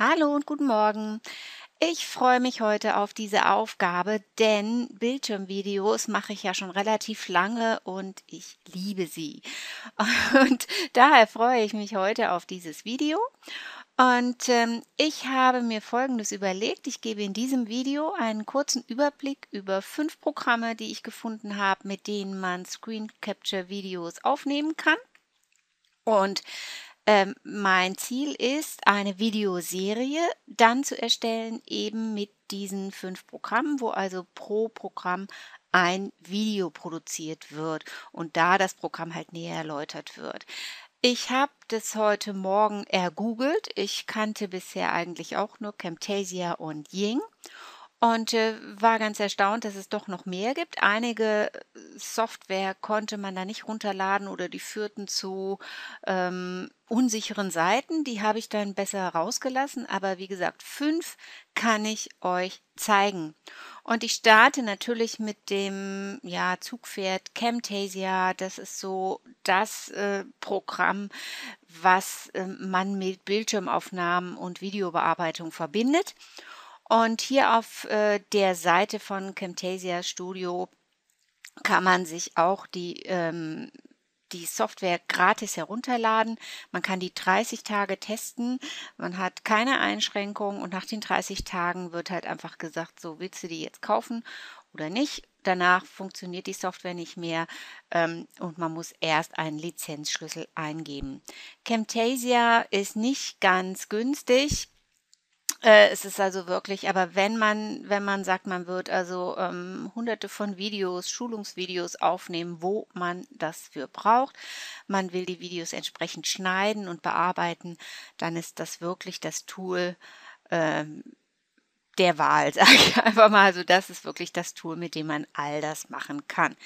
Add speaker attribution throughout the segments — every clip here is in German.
Speaker 1: Hallo und guten Morgen. Ich freue mich heute auf diese Aufgabe, denn Bildschirmvideos mache ich ja schon relativ lange und ich liebe sie. Und daher freue ich mich heute auf dieses Video. Und ähm, ich habe mir Folgendes überlegt. Ich gebe in diesem Video einen kurzen Überblick über fünf Programme, die ich gefunden habe, mit denen man Screen Capture Videos aufnehmen kann. Und ähm, mein Ziel ist, eine Videoserie dann zu erstellen, eben mit diesen fünf Programmen, wo also pro Programm ein Video produziert wird und da das Programm halt näher erläutert wird. Ich habe das heute Morgen ergoogelt. Ich kannte bisher eigentlich auch nur Camtasia und Ying und äh, war ganz erstaunt, dass es doch noch mehr gibt. Einige äh, Software konnte man da nicht runterladen oder die führten zu ähm, unsicheren Seiten. Die habe ich dann besser rausgelassen. Aber wie gesagt, fünf kann ich euch zeigen. Und ich starte natürlich mit dem ja, Zugpferd Camtasia. Das ist so das äh, Programm, was äh, man mit Bildschirmaufnahmen und Videobearbeitung verbindet. Und hier auf äh, der Seite von Camtasia Studio kann man sich auch die, ähm, die Software gratis herunterladen. Man kann die 30 Tage testen. Man hat keine Einschränkungen und nach den 30 Tagen wird halt einfach gesagt, so willst du die jetzt kaufen oder nicht. Danach funktioniert die Software nicht mehr ähm, und man muss erst einen Lizenzschlüssel eingeben. Camtasia ist nicht ganz günstig. Äh, es ist also wirklich, aber wenn man, wenn man sagt, man wird also ähm, hunderte von Videos, Schulungsvideos aufnehmen, wo man das für braucht, man will die Videos entsprechend schneiden und bearbeiten, dann ist das wirklich das Tool ähm, der Wahl, sage ich einfach mal. Also das ist wirklich das Tool, mit dem man all das machen kann.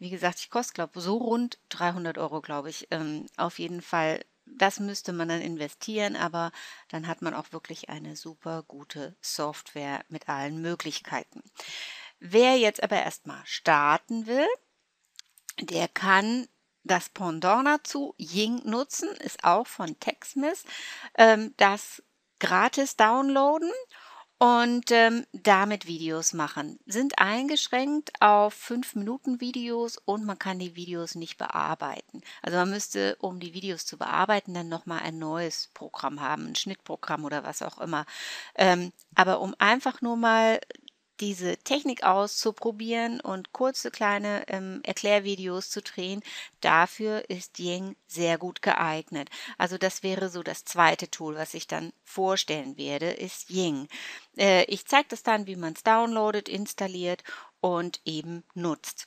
Speaker 1: Wie gesagt, ich koste, glaube so rund 300 Euro, glaube ich. Ähm, auf jeden Fall das müsste man dann investieren, aber dann hat man auch wirklich eine super gute Software mit allen Möglichkeiten. Wer jetzt aber erstmal starten will, der kann das Pendant dazu, Ying nutzen, ist auch von TextMiss, ähm, das gratis downloaden und ähm, damit Videos machen. Sind eingeschränkt auf 5 Minuten Videos und man kann die Videos nicht bearbeiten. Also man müsste, um die Videos zu bearbeiten, dann nochmal ein neues Programm haben, ein Schnittprogramm oder was auch immer. Ähm, aber um einfach nur mal diese Technik auszuprobieren und kurze kleine ähm, Erklärvideos zu drehen. Dafür ist Ying sehr gut geeignet. Also das wäre so das zweite Tool, was ich dann vorstellen werde, ist Ying. Äh, ich zeige das dann, wie man es downloadet, installiert und eben nutzt.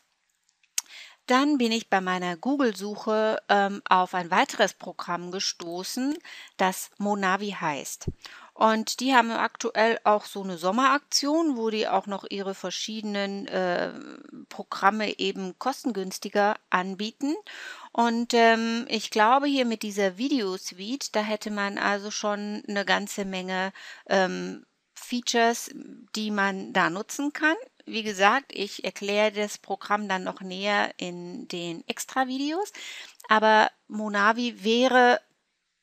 Speaker 1: Dann bin ich bei meiner Google-Suche ähm, auf ein weiteres Programm gestoßen, das Monavi heißt. Und die haben aktuell auch so eine Sommeraktion, wo die auch noch ihre verschiedenen äh, Programme eben kostengünstiger anbieten. Und ähm, ich glaube, hier mit dieser Videosuite, da hätte man also schon eine ganze Menge ähm, Features, die man da nutzen kann. Wie gesagt, ich erkläre das Programm dann noch näher in den Extra-Videos. Aber Monavi wäre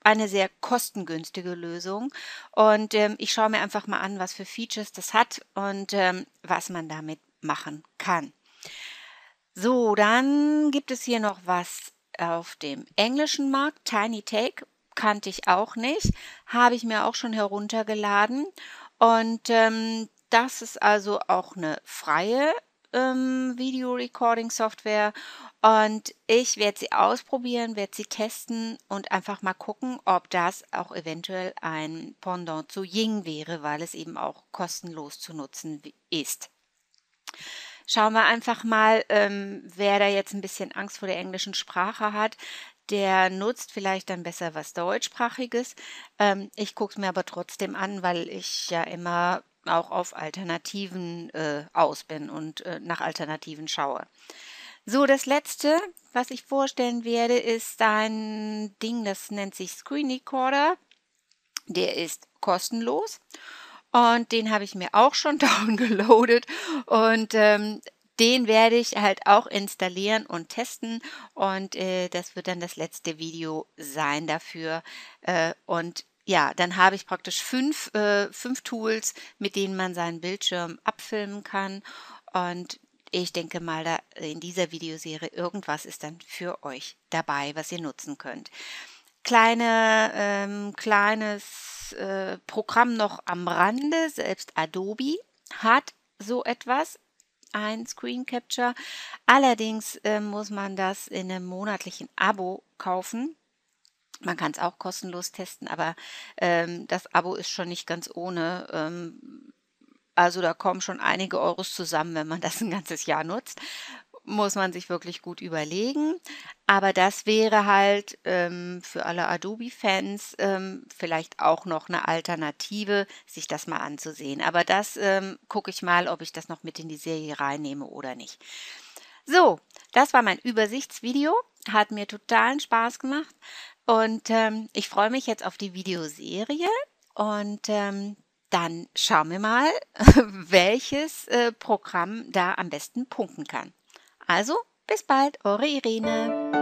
Speaker 1: eine sehr kostengünstige Lösung. Und ähm, ich schaue mir einfach mal an, was für Features das hat und ähm, was man damit machen kann. So, dann gibt es hier noch was auf dem englischen Markt. Tiny Take kannte ich auch nicht, habe ich mir auch schon heruntergeladen. Und ähm, das ist also auch eine freie ähm, Video-Recording-Software und ich werde sie ausprobieren, werde sie testen und einfach mal gucken, ob das auch eventuell ein Pendant zu Ying wäre, weil es eben auch kostenlos zu nutzen ist. Schauen wir einfach mal, ähm, wer da jetzt ein bisschen Angst vor der englischen Sprache hat. Der nutzt vielleicht dann besser was deutschsprachiges. Ähm, ich gucke es mir aber trotzdem an, weil ich ja immer auch auf Alternativen äh, aus bin und äh, nach Alternativen schaue. So, das letzte, was ich vorstellen werde, ist ein Ding, das nennt sich Screen Recorder. Der ist kostenlos und den habe ich mir auch schon downloadet und ähm, den werde ich halt auch installieren und testen und äh, das wird dann das letzte Video sein dafür äh, und ja, dann habe ich praktisch fünf, äh, fünf Tools, mit denen man seinen Bildschirm abfilmen kann. Und ich denke mal, da in dieser Videoserie irgendwas ist dann für euch dabei, was ihr nutzen könnt. Kleine, ähm, kleines äh, Programm noch am Rande, selbst Adobe hat so etwas, ein Screen Capture. Allerdings äh, muss man das in einem monatlichen Abo kaufen. Man kann es auch kostenlos testen, aber ähm, das Abo ist schon nicht ganz ohne. Ähm, also da kommen schon einige Euros zusammen, wenn man das ein ganzes Jahr nutzt. Muss man sich wirklich gut überlegen. Aber das wäre halt ähm, für alle Adobe-Fans ähm, vielleicht auch noch eine Alternative, sich das mal anzusehen. Aber das ähm, gucke ich mal, ob ich das noch mit in die Serie reinnehme oder nicht. So, das war mein Übersichtsvideo. Hat mir totalen Spaß gemacht. Und ähm, ich freue mich jetzt auf die Videoserie und ähm, dann schauen wir mal, welches äh, Programm da am besten punkten kann. Also, bis bald, eure Irene.